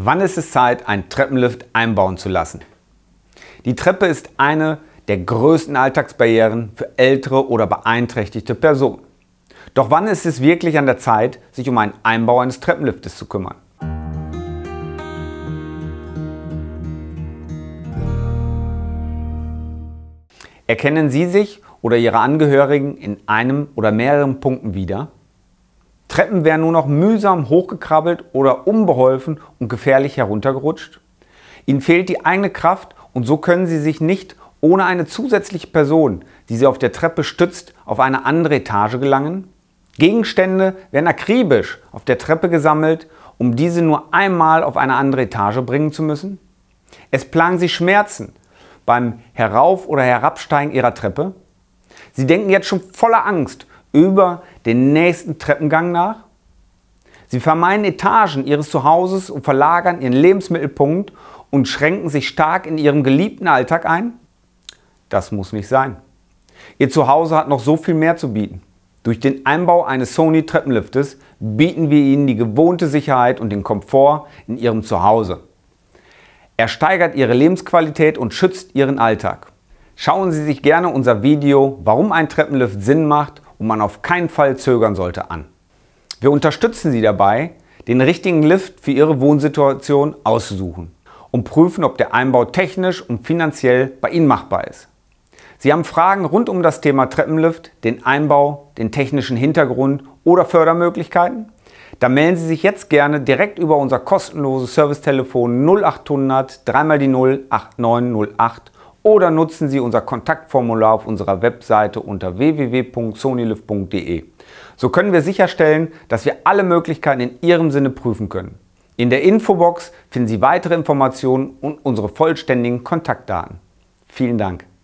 Wann ist es Zeit, einen Treppenlift einbauen zu lassen? Die Treppe ist eine der größten Alltagsbarrieren für ältere oder beeinträchtigte Personen. Doch wann ist es wirklich an der Zeit, sich um einen Einbau eines Treppenliftes zu kümmern? Erkennen Sie sich oder Ihre Angehörigen in einem oder mehreren Punkten wieder? Treppen wären nur noch mühsam hochgekrabbelt oder unbeholfen und gefährlich heruntergerutscht. Ihnen fehlt die eigene Kraft und so können Sie sich nicht ohne eine zusätzliche Person, die Sie auf der Treppe stützt, auf eine andere Etage gelangen. Gegenstände werden akribisch auf der Treppe gesammelt, um diese nur einmal auf eine andere Etage bringen zu müssen. Es plagen Sie Schmerzen beim Herauf- oder Herabsteigen Ihrer Treppe. Sie denken jetzt schon voller Angst, über den nächsten Treppengang nach. Sie vermeiden Etagen ihres Zuhauses und verlagern ihren Lebensmittelpunkt und schränken sich stark in ihrem geliebten Alltag ein. Das muss nicht sein. Ihr Zuhause hat noch so viel mehr zu bieten. Durch den Einbau eines Sony Treppenliftes bieten wir Ihnen die gewohnte Sicherheit und den Komfort in Ihrem Zuhause. Er steigert Ihre Lebensqualität und schützt Ihren Alltag. Schauen Sie sich gerne unser Video Warum ein Treppenlift Sinn macht und man auf keinen Fall zögern sollte, an. Wir unterstützen Sie dabei, den richtigen Lift für Ihre Wohnsituation auszusuchen und prüfen, ob der Einbau technisch und finanziell bei Ihnen machbar ist. Sie haben Fragen rund um das Thema Treppenlift, den Einbau, den technischen Hintergrund oder Fördermöglichkeiten? Dann melden Sie sich jetzt gerne direkt über unser kostenloses Servicetelefon 0800 3 mal die 0 8908 oder nutzen Sie unser Kontaktformular auf unserer Webseite unter www.sonylift.de. So können wir sicherstellen, dass wir alle Möglichkeiten in Ihrem Sinne prüfen können. In der Infobox finden Sie weitere Informationen und unsere vollständigen Kontaktdaten. Vielen Dank.